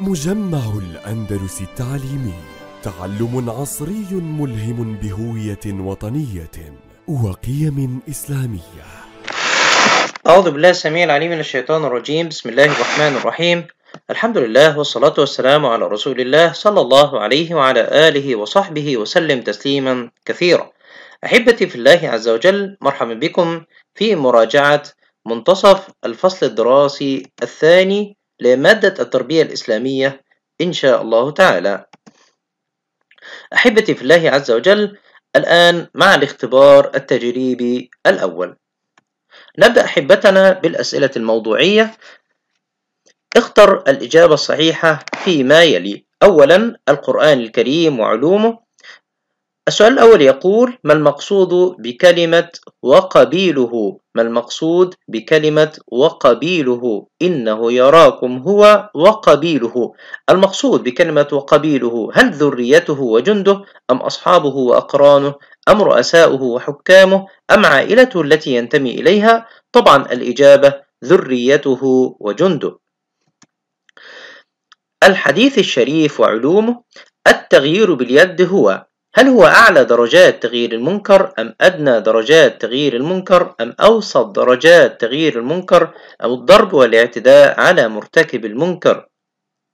مجمع الأندلس التعليمي تعلم عصري ملهم بهوية وطنية وقيم إسلامية أعوذ بالله السميع العليم من الشيطان الرجيم بسم الله الرحمن الرحيم الحمد لله والصلاة والسلام على رسول الله صلى الله عليه وعلى آله وصحبه وسلم تسليما كثيرا أحبتي في الله عز وجل مرحبا بكم في مراجعة منتصف الفصل الدراسي الثاني لمادة التربية الإسلامية إن شاء الله تعالى أحبتي في الله عز وجل الآن مع الاختبار التجريبي الأول نبدأ أحبتنا بالأسئلة الموضوعية اختر الإجابة الصحيحة فيما يلي أولا القرآن الكريم وعلومه السؤال الأول يقول ما المقصود بكلمة وقبيله ما المقصود بكلمة وقبيله إنه يراكم هو وقبيله المقصود بكلمة وقبيله هل ذريته وجنده أم أصحابه وأقرانه أم رؤساؤه وحكامه أم عائلته التي ينتمي إليها طبعا الإجابة ذريته وجنده الحديث الشريف وعلومه التغيير باليد هو هل هو أعلى درجات تغيير المنكر أم أدنى درجات تغيير المنكر أم أوسط درجات تغيير المنكر أم الضرب والاعتداء على مرتكب المنكر؟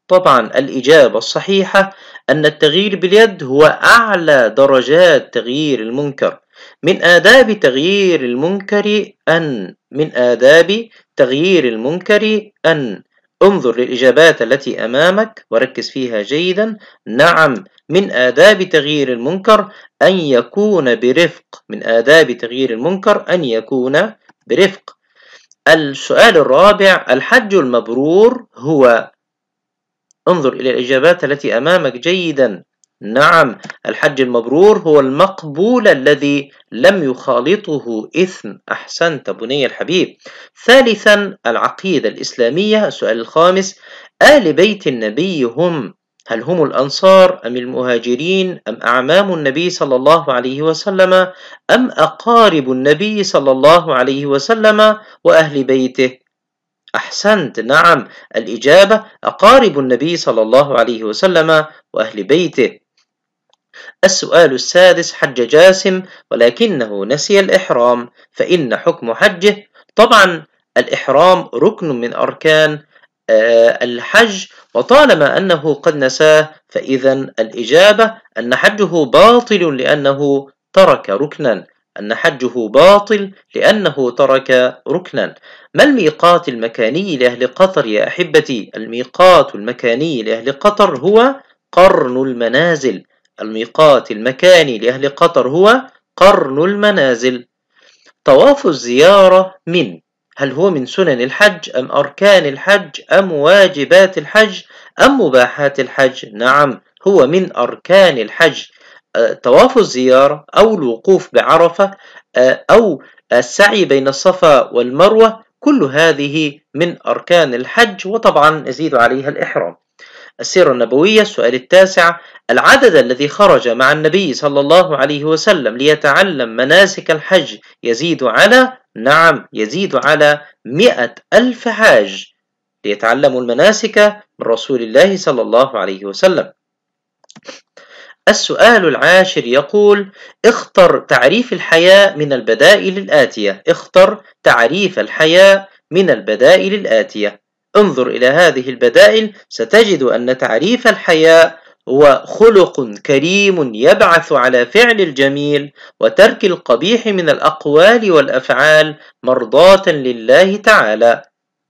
طبعا الإجابة الصحيحة أن التغيير باليد هو أعلى درجات تغيير المنكر من آداب تغيير المنكر أن من آداب تغيير المنكر أن انظر للإجابات التي أمامك وركز فيها جيدا نعم من آداب تغيير المنكر أن يكون برفق من آداب تغيير المنكر أن يكون برفق السؤال الرابع الحج المبرور هو انظر إلى الإجابات التي أمامك جيدا نعم الحج المبرور هو المقبول الذي لم يخالطه إثم أحسنت بني الحبيب ثالثا العقيدة الإسلامية السؤال الخامس آل بيت النبي هم هل هم الأنصار أم المهاجرين أم أعمام النبي صلى الله عليه وسلم أم أقارب النبي صلى الله عليه وسلم وأهل بيته أحسنت نعم الإجابة أقارب النبي صلى الله عليه وسلم وأهل بيته السؤال السادس حج جاسم ولكنه نسي الإحرام فإن حكم حجه طبعا الإحرام ركن من أركان آه، الحج وطالما أنه قد نساه فإذا الإجابة أن حجه باطل لأنه ترك ركنا أن حجه باطل لأنه ترك ركنا ما الميقات المكاني لأهل قطر يا أحبتي؟ الميقات المكاني لأهل قطر هو قرن المنازل الميقات المكاني لأهل قطر هو قرن المنازل طواف الزيارة من هل هو من سنن الحج أم أركان الحج أم واجبات الحج أم مباحات الحج نعم هو من أركان الحج أه، طواف الزيارة أو الوقوف بعرفة أه، أو السعي بين الصفا والمروة كل هذه من أركان الحج وطبعا نزيد عليها الإحرام السيرة النبوية السؤال التاسع العدد الذي خرج مع النبي صلى الله عليه وسلم ليتعلم مناسك الحج يزيد على نعم يزيد على مئة ألف حاج ليتعلموا المناسك من رسول الله صلى الله عليه وسلم السؤال العاشر يقول اختر تعريف الحياة من البدائل الآتية اختر تعريف الحياة من البدائل الآتية انظر إلى هذه البدائل ستجد أن تعريف الحياء هو خلق كريم يبعث على فعل الجميل وترك القبيح من الأقوال والأفعال مرضاة لله تعالى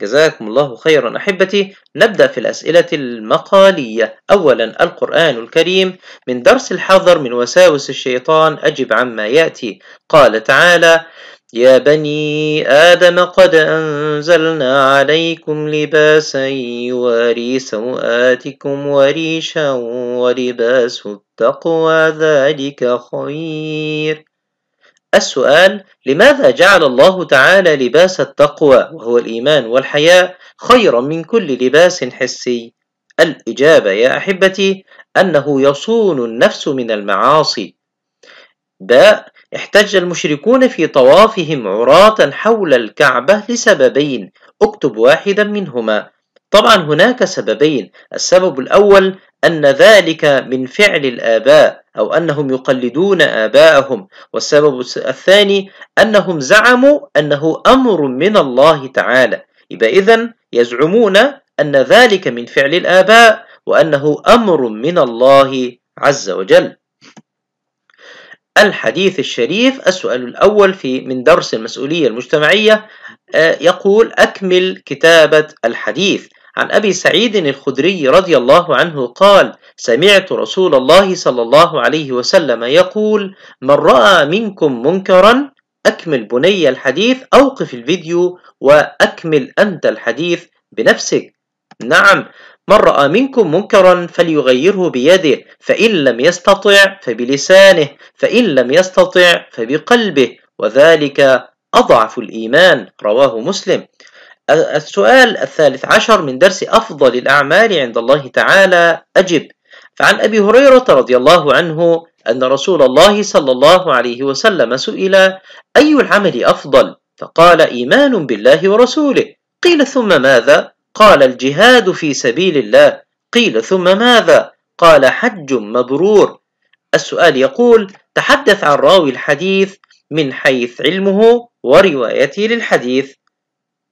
جزاكم الله خيرا أحبتي نبدأ في الأسئلة المقالية أولا القرآن الكريم من درس الحذر من وساوس الشيطان أجب عما يأتي قال تعالى يا بني آدم قد أنزلنا عليكم لباسا يواري سوآتكم وريشا ولباس التقوى ذلك خير السؤال لماذا جعل الله تعالى لباس التقوى وهو الإيمان والحياء خيرا من كل لباس حسي؟ الإجابة يا أحبتي أنه يصون النفس من المعاصي باء احتج المشركون في طوافهم عراة حول الكعبة لسببين اكتب واحدا منهما طبعا هناك سببين السبب الأول أن ذلك من فعل الآباء أو أنهم يقلدون آباءهم والسبب الثاني أنهم زعموا أنه أمر من الله تعالى يبقى إذن يزعمون أن ذلك من فعل الآباء وأنه أمر من الله عز وجل الحديث الشريف السؤال الأول في من درس المسؤولية المجتمعية آه، يقول أكمل كتابة الحديث عن أبي سعيد الخدري رضي الله عنه قال سمعت رسول الله صلى الله عليه وسلم يقول من رأى منكم منكرا أكمل بني الحديث أوقف الفيديو وأكمل أنت الحديث بنفسك نعم من رأى منكم منكرا فليغيره بيده فإن لم يستطع فبلسانه فإن لم يستطع فبقلبه وذلك أضعف الإيمان رواه مسلم السؤال الثالث عشر من درس أفضل الأعمال عند الله تعالى أجب فعن أبي هريرة رضي الله عنه أن رسول الله صلى الله عليه وسلم سئل أي العمل أفضل فقال إيمان بالله ورسوله قيل ثم ماذا قال الجهاد في سبيل الله قيل ثم ماذا قال حج مبرور السؤال يقول تحدث عن راوي الحديث من حيث علمه وروايته للحديث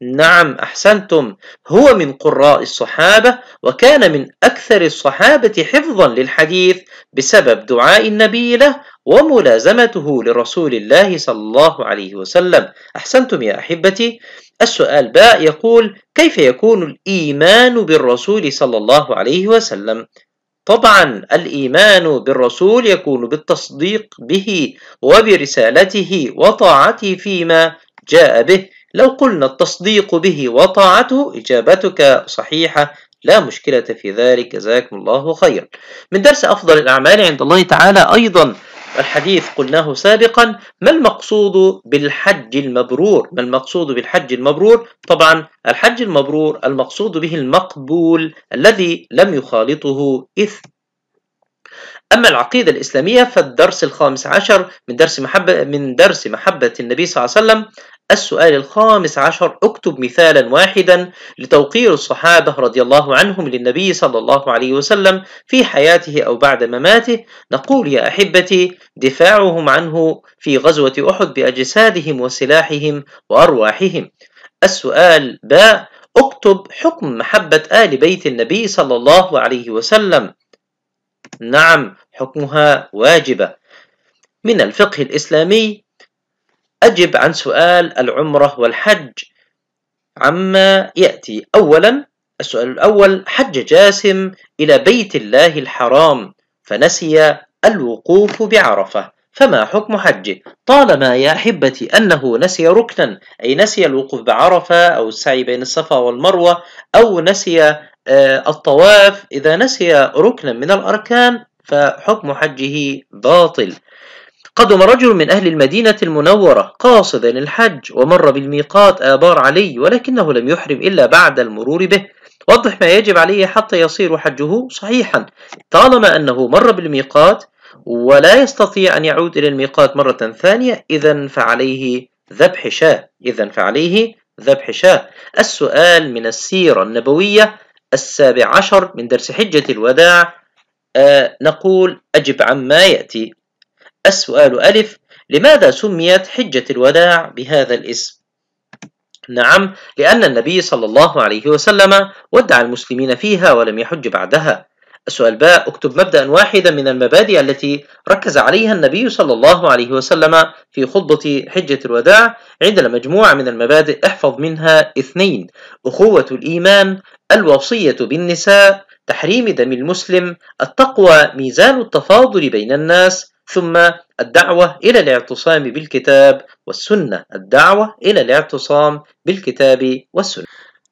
نعم أحسنتم هو من قراء الصحابة وكان من أكثر الصحابة حفظا للحديث بسبب دعاء النبي له وملازمته لرسول الله صلى الله عليه وسلم أحسنتم يا أحبتي السؤال باء يقول كيف يكون الإيمان بالرسول صلى الله عليه وسلم طبعا الإيمان بالرسول يكون بالتصديق به وبرسالته وطاعته فيما جاء به لو قلنا التصديق به وطاعته إجابتك صحيحة لا مشكلة في ذلك جزاكم الله خيرا من درس أفضل الأعمال عند الله تعالى أيضا الحديث قلناه سابقا ما المقصود بالحج المبرور ما المقصود بالحج المبرور طبعا الحج المبرور المقصود به المقبول الذي لم يخالطه إثم أما العقيدة الإسلامية فالدرس الخامس عشر من درس محبة من درس محبة النبي صلى الله عليه وسلم السؤال الخامس عشر اكتب مثالا واحدا لتوقير الصحابة رضي الله عنهم للنبي صلى الله عليه وسلم في حياته أو بعد مماته نقول يا أحبتي دفاعهم عنه في غزوة أحد بأجسادهم وسلاحهم وأرواحهم السؤال باء اكتب حكم محبة آل بيت النبي صلى الله عليه وسلم نعم حكمها واجبة من الفقه الإسلامي أجب عن سؤال العمرة والحج عما يأتي أولا السؤال الأول حج جاسم إلى بيت الله الحرام فنسي الوقوف بعرفة فما حكم حجه طالما يا أحبتي أنه نسي ركنا أي نسي الوقوف بعرفة أو السعي بين الصفا والمروة أو نسي آه، الطواف إذا نسي ركنا من الأركان فحكم حجه باطل قدم رجل من أهل المدينة المنورة قاصدا الحج ومر بالميقات آبار علي ولكنه لم يحرم إلا بعد المرور به وضح ما يجب عليه حتى يصير حجه صحيحا طالما أنه مر بالميقات ولا يستطيع أن يعود إلى الميقات مرة ثانية إذا فعليه ذبح شاة إذا فعليه ذبح شاة السؤال من السيرة النبوية السابع عشر من درس حجة الوداع آه نقول أجب عما يأتي السؤال ألف لماذا سميت حجة الوداع بهذا الاسم؟ نعم لأن النبي صلى الله عليه وسلم ودع المسلمين فيها ولم يحج بعدها السؤال باء اكتب مبدأ واحدا من المبادئ التي ركز عليها النبي صلى الله عليه وسلم في خطبة حجة الوداع عندنا مجموعة من المبادئ احفظ منها اثنين أخوة الإيمان الوصية بالنساء تحريم دم المسلم التقوى ميزان التفاضل بين الناس ثم الدعوة إلى الاعتصام بالكتاب والسنة الدعوة إلى الاعتصام بالكتاب والسنة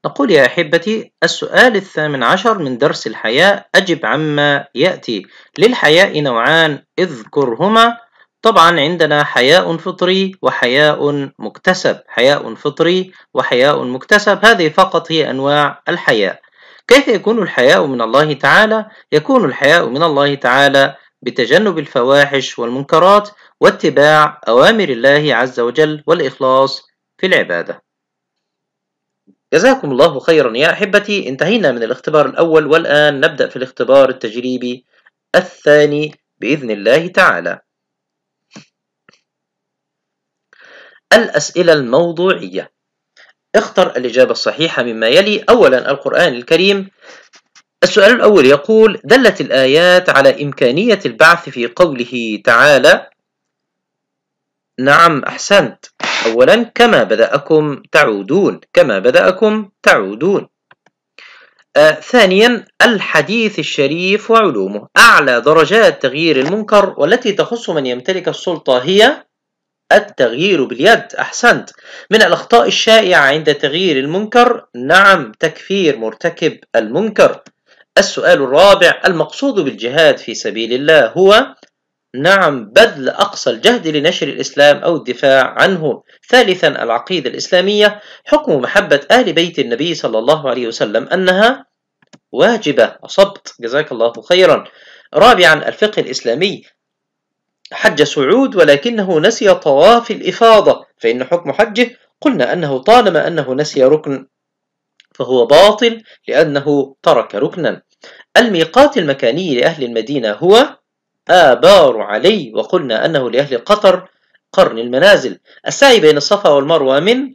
نقول يا أحبتي السؤال الثامن عشر من درس الحياء أجب عما يأتي للحياء نوعان اذكرهما طبعا عندنا حياء فطري وحياء مكتسب حياء فطري وحياء مكتسب هذه فقط هي أنواع الحياء كيف يكون الحياء من الله تعالى؟ يكون الحياء من الله تعالى بتجنب الفواحش والمنكرات واتباع أوامر الله عز وجل والإخلاص في العبادة جزاكم الله خيرا يا أحبتي انتهينا من الاختبار الأول والآن نبدأ في الاختبار التجريبي الثاني بإذن الله تعالى الأسئلة الموضوعية اختر الإجابة الصحيحة مما يلي أولا القرآن الكريم السؤال الأول يقول دلت الآيات على إمكانية البعث في قوله تعالى نعم أحسنت أولا كما بدأكم تعودون كما بدأكم تعودون آه ثانيا الحديث الشريف وعلومه أعلى درجات تغيير المنكر والتي تخص من يمتلك السلطة هي التغيير باليد أحسنت من الأخطاء الشائعة عند تغيير المنكر نعم تكفير مرتكب المنكر السؤال الرابع المقصود بالجهاد في سبيل الله هو نعم بذل أقصى الجهد لنشر الإسلام أو الدفاع عنه ثالثا العقيدة الإسلامية حكم محبة آل بيت النبي صلى الله عليه وسلم أنها واجبة أصبت جزاك الله خيرا رابعا الفقه الإسلامي حج سعود ولكنه نسي طواف الإفاضة فإن حكم حجه قلنا أنه طالما أنه نسي ركن فهو باطل لأنه ترك ركنا الميقات المكاني لأهل المدينة هو آبار علي وقلنا أنه لأهل قطر قرن المنازل السعي بين الصفا والمروة من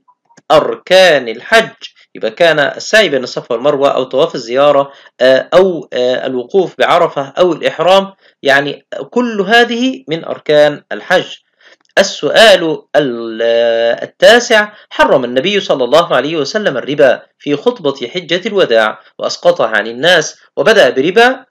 أركان الحج يبقى كان السعي بين الصفا والمروة أو طواف الزيارة آه، أو آه، الوقوف بعرفة أو الإحرام يعني كل هذه من أركان الحج السؤال التاسع حرم النبي صلى الله عليه وسلم الربا في خطبة حجة الوداع وأسقطها عن الناس وبدأ بربا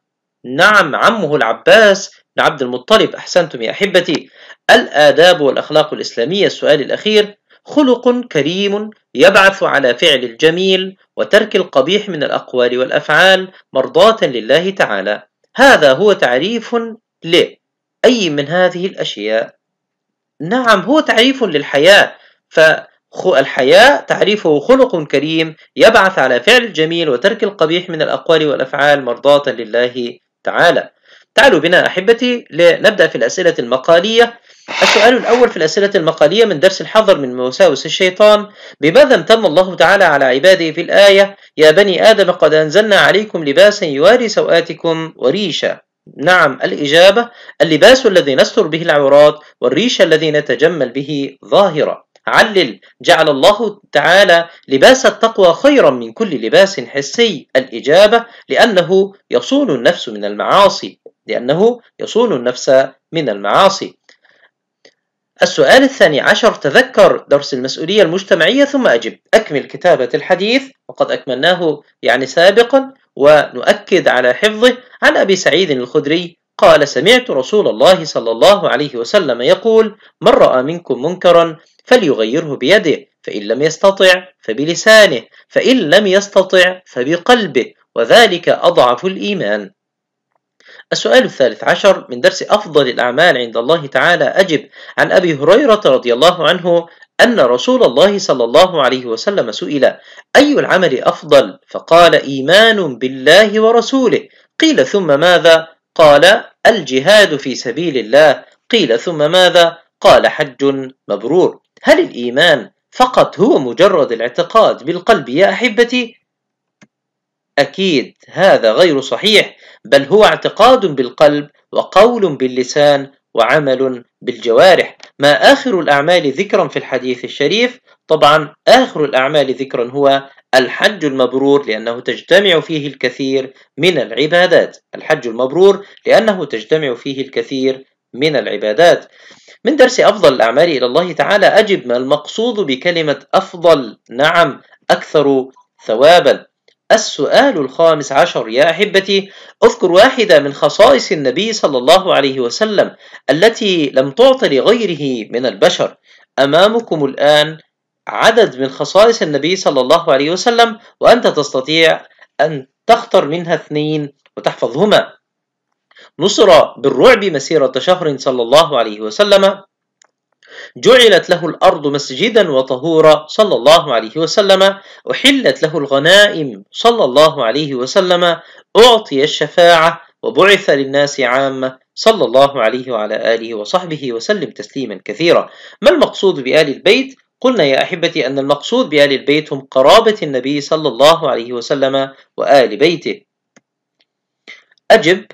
نعم عمه العباس بن عبد المطلب أحسنتم يا أحبتي الآداب والأخلاق الإسلامية السؤال الأخير خلق كريم يبعث على فعل الجميل وترك القبيح من الأقوال والأفعال مرضاة لله تعالى هذا هو تعريف لأي من هذه الأشياء نعم هو تعريف للحياة فالحياة تعريفه خلق كريم يبعث على فعل الجميل وترك القبيح من الأقوال والأفعال مرضاة لله تعالى تعالوا بنا أحبتي لنبدأ في الأسئلة المقالية السؤال الأول في الأسئلة المقالية من درس الحظر من وساوس الشيطان بماذا امتن الله تعالى على عباده في الآية يا بني آدم قد أنزلنا عليكم لباسا يواري سوآتكم وريشا نعم الإجابة اللباس الذي نستر به العورات والريش الذي نتجمل به ظاهرة علل جعل الله تعالى لباس التقوى خيرا من كل لباس حسي الإجابة لأنه يصون النفس من المعاصي لأنه يصون النفس من المعاصي السؤال الثاني عشر تذكر درس المسؤولية المجتمعية ثم أجب أكمل كتابة الحديث وقد أكملناه يعني سابقا ونؤكد على حفظه عن أبي سعيد الخدري قال سمعت رسول الله صلى الله عليه وسلم يقول من رأى منكم منكرا فليغيره بيده فإن لم يستطع فبلسانه فإن لم يستطع فبقلبه وذلك أضعف الإيمان السؤال الثالث عشر من درس أفضل الأعمال عند الله تعالى أجب عن أبي هريرة رضي الله عنه أن رسول الله صلى الله عليه وسلم سئل أي العمل أفضل فقال إيمان بالله ورسوله قيل ثم ماذا قال الجهاد في سبيل الله قيل ثم ماذا قال حج مبرور هل الإيمان فقط هو مجرد الاعتقاد بالقلب يا أحبتي أكيد هذا غير صحيح بل هو اعتقاد بالقلب وقول باللسان وعمل بالجوارح ما آخر الأعمال ذكرا في الحديث الشريف طبعا آخر الأعمال ذكرا هو الحج المبرور لأنه تجتمع فيه الكثير من العبادات الحج المبرور لأنه تجتمع فيه الكثير من العبادات من درس أفضل الأعمال إلى الله تعالى أجب ما المقصود بكلمة أفضل نعم أكثر ثوابا السؤال الخامس عشر يا أحبتي أذكر واحدة من خصائص النبي صلى الله عليه وسلم التي لم تعط لغيره من البشر أمامكم الآن عدد من خصائص النبي صلى الله عليه وسلم وأنت تستطيع أن تختر منها اثنين وتحفظهما نصر بالرعب مسيرة شهر صلى الله عليه وسلم جعلت له الأرض مسجدا وطهورا صلى الله عليه وسلم أحلت له الغنائم صلى الله عليه وسلم أعطي الشفاعة وبعث للناس عامة صلى الله عليه وعلى آله وصحبه وسلم تسليما كثيرا ما المقصود بآل البيت؟ قلنا يا أحبتي أن المقصود بآل البيت هم قرابة النبي صلى الله عليه وسلم وآل بيته أجب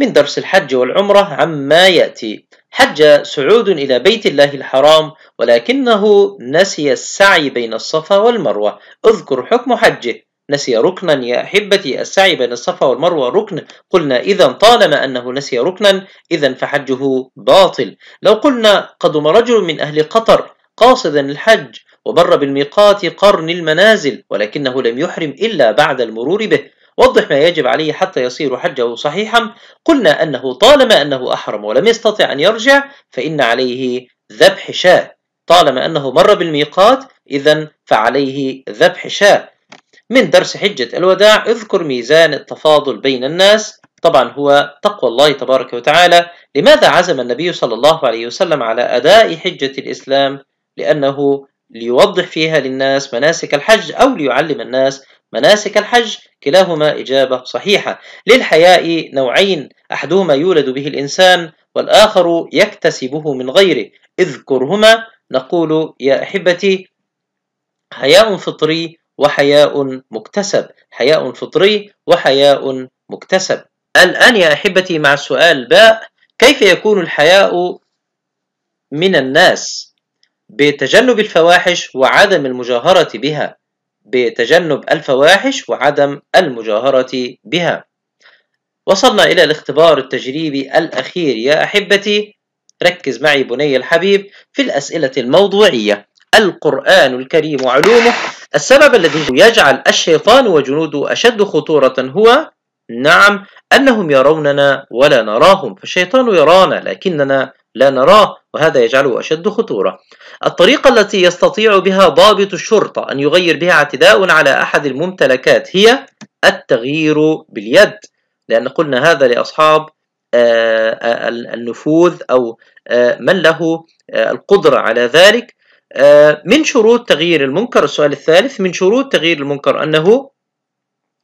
من درس الحج والعمرة عما يأتي حج سعود إلى بيت الله الحرام ولكنه نسي السعي بين الصفا والمروة اذكر حكم حجه نسي ركنا يا أحبتي السعي بين الصفا والمروة ركن قلنا إذا طالما أنه نسي ركنا إذا فحجه باطل لو قلنا قدم رجل من أهل قطر قاصدا الحج وبر بالميقات قرن المنازل ولكنه لم يحرم إلا بعد المرور به وضح ما يجب عليه حتى يصير حجه صحيحا قلنا أنه طالما أنه أحرم ولم يستطع أن يرجع فإن عليه ذبح شاة طالما أنه مر بالميقات إذا فعليه ذبح شاة من درس حجة الوداع اذكر ميزان التفاضل بين الناس طبعا هو تقوى الله تبارك وتعالى لماذا عزم النبي صلى الله عليه وسلم على أداء حجة الإسلام لأنه ليوضح فيها للناس مناسك الحج أو ليعلم الناس مناسك الحج كلاهما إجابة صحيحة للحياء نوعين أحدهما يولد به الإنسان والآخر يكتسبه من غيره اذكرهما نقول يا أحبتي حياء فطري وحياء مكتسب حياء فطري وحياء مكتسب الآن يا أحبتي مع السؤال باء كيف يكون الحياء من الناس بتجنب الفواحش وعدم المجاهرة بها بتجنب الفواحش وعدم المجاهرة بها وصلنا إلى الاختبار التجريبي الأخير يا أحبتي ركز معي بني الحبيب في الأسئلة الموضوعية القرآن الكريم وعلومه السبب الذي يجعل الشيطان وجنوده أشد خطورة هو نعم أنهم يروننا ولا نراهم فالشيطان يرانا لكننا لا نراه وهذا يجعله أشد خطورة الطريقة التي يستطيع بها ضابط الشرطة أن يغير بها اعتداء على أحد الممتلكات هي التغيير باليد لأن قلنا هذا لأصحاب آه، آه، النفوذ أو آه، من له القدرة على ذلك من شروط تغيير المنكر السؤال الثالث من شروط تغيير المنكر أنه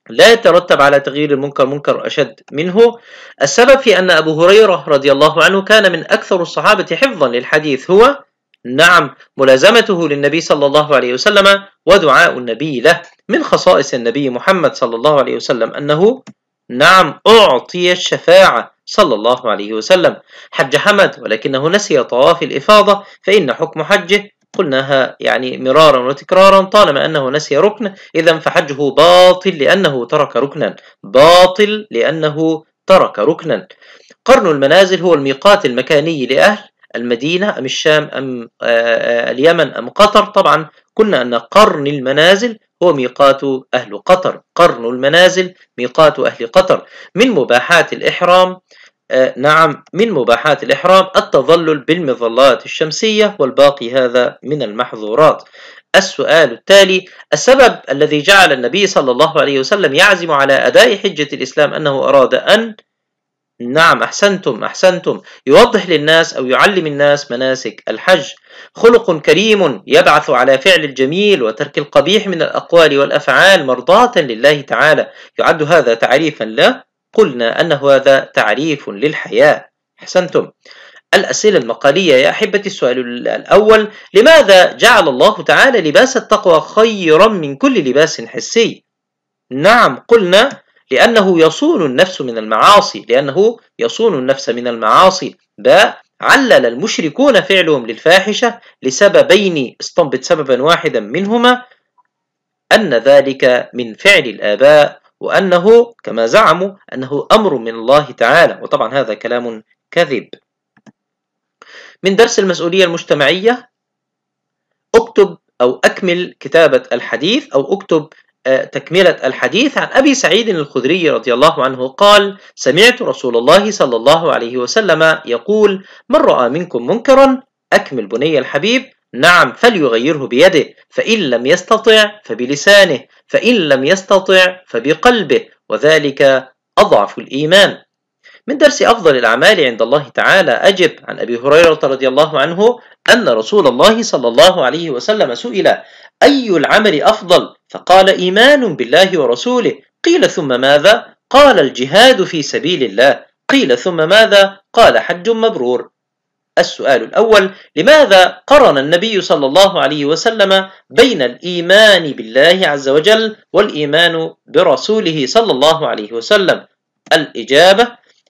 لا يترتب على تغيير المنكر منكر أشد منه السبب في أن أبو هريرة رضي الله عنه كان من أكثر الصحابة حفظا للحديث هو نعم ملازمته للنبي صلى الله عليه وسلم ودعاء النبي له من خصائص النبي محمد صلى الله عليه وسلم أنه نعم أعطي الشفاعة صلى الله عليه وسلم حج حمد ولكنه نسي طواف الإفاضة فإن حكم حجه قلناها يعني مرارا وتكرارا طالما أنه نسي ركن إذا فحجه باطل لأنه ترك ركنا باطل لأنه ترك ركنا قرن المنازل هو الميقات المكاني لأهل المدينة أم الشام أم آه، آه، اليمن أم قطر طبعا قلنا أن قرن المنازل هو ميقات أهل قطر قرن المنازل ميقات أهل قطر من مباحات الإحرام آه، نعم من مباحات الإحرام التظلل بالمظلات الشمسية والباقي هذا من المحظورات السؤال التالي السبب الذي جعل النبي صلى الله عليه وسلم يعزم على أداء حجة الإسلام أنه أراد أن نعم أحسنتم أحسنتم يوضح للناس أو يعلم الناس مناسك الحج خلق كريم يبعث على فعل الجميل وترك القبيح من الأقوال والأفعال مرضاة لله تعالى يعد هذا تعريفا له قلنا أن هذا تعريف للحياة أحسنتم الأسئلة المقالية يا أحبتي السؤال الأول لماذا جعل الله تعالى لباس التقوى خيرا من كل لباس حسي؟ نعم قلنا لأنه يصون النفس من المعاصي لأنه يصون النفس من المعاصي باء علل المشركون فعلهم للفاحشة لسببين استنبط سببا واحدا منهما أن ذلك من فعل الآباء وأنه كما زعموا أنه أمر من الله تعالى وطبعا هذا كلام كذب من درس المسؤولية المجتمعية اكتب أو أكمل كتابة الحديث أو اكتب آه، تكملة الحديث عن أبي سعيد الخدري رضي الله عنه قال سمعت رسول الله صلى الله عليه وسلم يقول من رأى منكم منكرا أكمل بني الحبيب نعم فليغيره بيده فإن لم يستطع فبلسانه فإن لم يستطع فبقلبه وذلك أضعف الإيمان من درس أفضل الأعمال عند الله تعالى أجب عن أبي هريرة رضي الله عنه أن رسول الله صلى الله عليه وسلم سئل أي العمل أفضل؟ فقال إيمان بالله ورسوله قيل ثم ماذا؟ قال الجهاد في سبيل الله قيل ثم ماذا؟ قال حج مبرور السؤال الأول لماذا قرن النبي صلى الله عليه وسلم بين الإيمان بالله عز وجل والإيمان برسوله صلى الله عليه وسلم الإجابة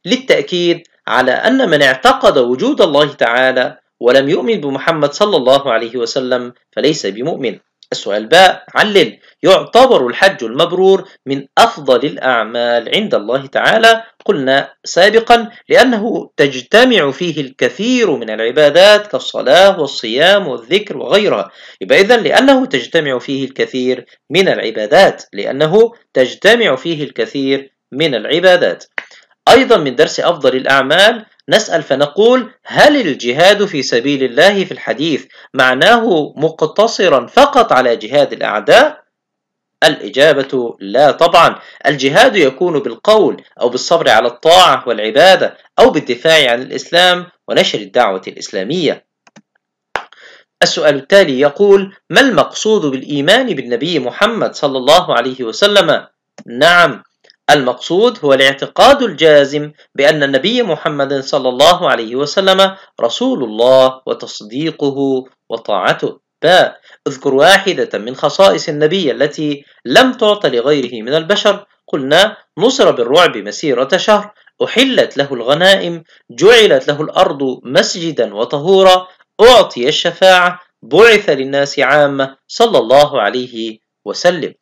للتأكيد على أن من اعتقد وجود الله تعالى ولم يؤمن بمحمد صلى الله عليه وسلم فليس بمؤمن السؤال باء علل يعتبر الحج المبرور من أفضل الأعمال عند الله تعالى قلنا سابقا لأنه تجتمع فيه الكثير من العبادات كالصلاة والصيام والذكر وغيرها يبقى إذن لأنه تجتمع فيه الكثير من العبادات لأنه تجتمع فيه الكثير من العبادات أيضا من درس أفضل الأعمال نسأل فنقول هل الجهاد في سبيل الله في الحديث معناه مقتصرا فقط على جهاد الأعداء؟ الإجابة لا طبعا الجهاد يكون بالقول أو بالصبر على الطاعة والعبادة أو بالدفاع عن الإسلام ونشر الدعوة الإسلامية السؤال التالي يقول ما المقصود بالإيمان بالنبي محمد صلى الله عليه وسلم؟ نعم المقصود هو الاعتقاد الجازم بأن النبي محمد صلى الله عليه وسلم رسول الله وتصديقه وطاعته باء اذكر واحدة من خصائص النبي التي لم تعط لغيره من البشر قلنا نصر بالرعب مسيرة شهر أحلت له الغنائم جعلت له الأرض مسجدا وطهورا أعطي الشفاعة بعث للناس عامة صلى الله عليه وسلم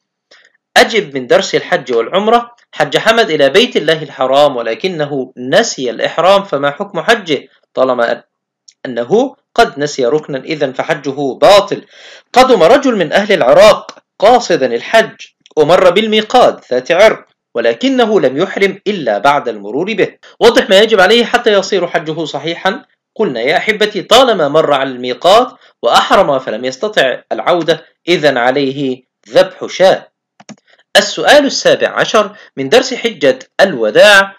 أجب من درس الحج والعمرة حج حمد إلى بيت الله الحرام ولكنه نسي الإحرام فما حكم حجه طالما أنه قد نسي ركنا إذا فحجه باطل قدم رجل من أهل العراق قاصدا الحج ومر بالميقات ذات عرق ولكنه لم يحرم إلا بعد المرور به وضح ما يجب عليه حتى يصير حجه صحيحا قلنا يا أحبتي طالما مر على الميقات وأحرم فلم يستطع العودة إذا عليه ذبح شاة السؤال السابع عشر من درس حجة الوداع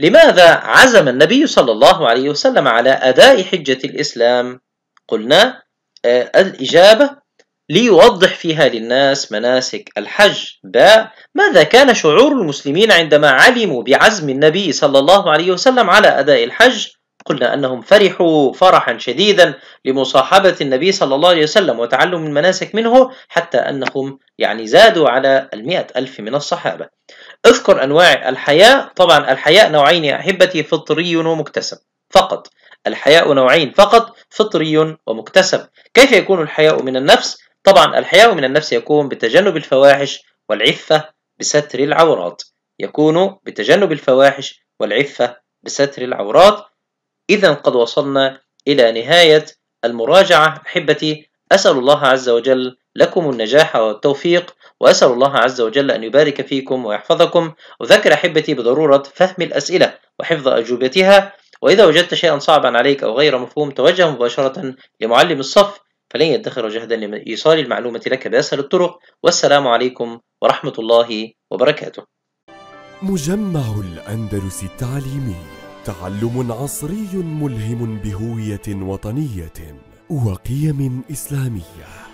لماذا عزم النبي صلى الله عليه وسلم على أداء حجة الإسلام؟ قلنا آه، الإجابة ليوضح فيها للناس مناسك الحج باء ماذا كان شعور المسلمين عندما علموا بعزم النبي صلى الله عليه وسلم على أداء الحج؟ قلنا أنهم فرحوا فرحا شديدا لمصاحبة النبي صلى الله عليه وسلم وتعلم المناسك منه حتى أنهم يعني زادوا على المئة ألف من الصحابة اذكر أنواع الحياء طبعا الحياء نوعين يا أحبتي فطري ومكتسب فقط الحياء نوعين فقط فطري ومكتسب كيف يكون الحياء من النفس؟ طبعا الحياء من النفس يكون بتجنب الفواحش والعفة بستر العورات يكون بتجنب الفواحش والعفة بستر العورات إذا قد وصلنا إلى نهاية المراجعة أحبتي أسأل الله عز وجل لكم النجاح والتوفيق وأسأل الله عز وجل أن يبارك فيكم ويحفظكم أذكر أحبتي بضرورة فهم الأسئلة وحفظ أجوبتها وإذا وجدت شيئا صعبا عليك أو غير مفهوم توجه مباشرة لمعلم الصف فلن يدخر جهدا لإيصال المعلومة لك بأسهل الطرق والسلام عليكم ورحمة الله وبركاته مجمع الأندلس التعليمي تعلم عصري ملهم بهويه وطنيه وقيم اسلاميه